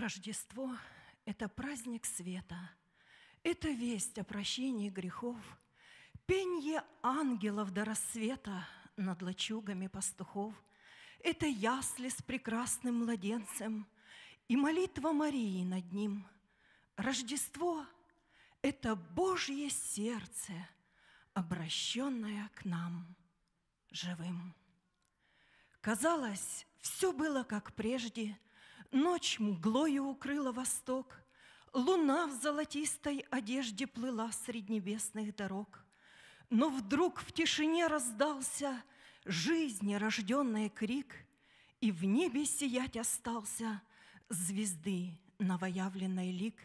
Рождество – это праздник света, это весть о прощении грехов, пенье ангелов до рассвета над лачугами пастухов, это ясли с прекрасным младенцем и молитва Марии над ним. Рождество – это Божье сердце, обращенное к нам живым. Казалось, все было как прежде – Ночь мглою укрыла восток, Луна в золотистой одежде плыла среди небесных дорог. Но вдруг в тишине раздался жизни рожденный крик, И в небе сиять остался звезды новоявленный лик.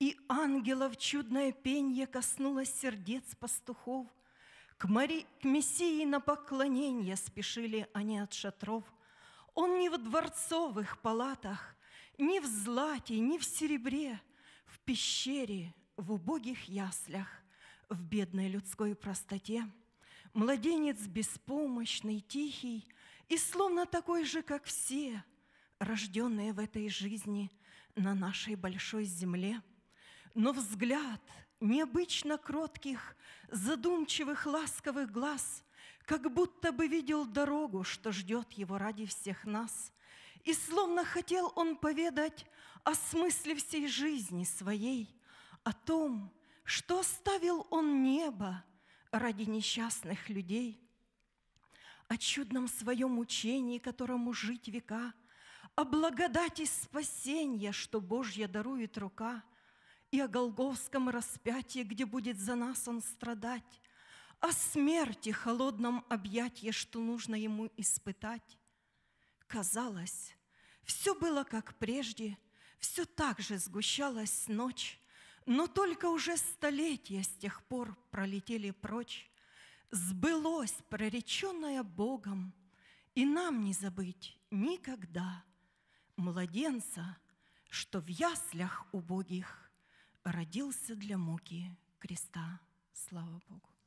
И ангелов чудное пенье коснулось сердец пастухов, К, Мари... к Мессии на поклонение спешили они от шатров – он не в дворцовых палатах, не в злате, не в серебре, в пещере, в убогих яслях, в бедной людской простоте. Младенец беспомощный, тихий и словно такой же, как все, рожденные в этой жизни на нашей большой земле – но взгляд необычно кротких, задумчивых, ласковых глаз как будто бы видел дорогу, что ждет его ради всех нас. И словно хотел он поведать о смысле всей жизни своей, о том, что оставил он небо ради несчастных людей, о чудном своем учении, которому жить века, о благодати спасения, что Божья дарует рука – и о Голговском распятии, где будет за нас Он страдать, о смерти, холодном объятии, что нужно Ему испытать. Казалось, все было как прежде, все так же сгущалась ночь, но только уже столетия с тех пор пролетели прочь. Сбылось прореченное Богом, и нам не забыть никогда младенца, что в яслях убогих родился для муки креста. Слава Богу.